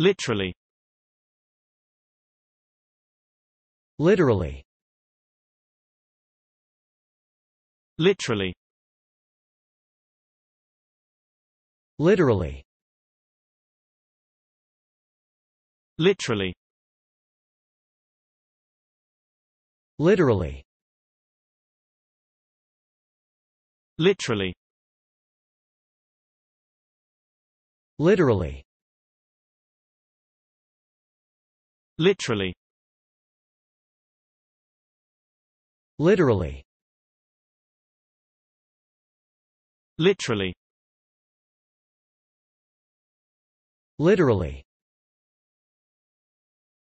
Literally Literally Literally Literally Literally Literally Literally Literally Literally Literally Literally Literally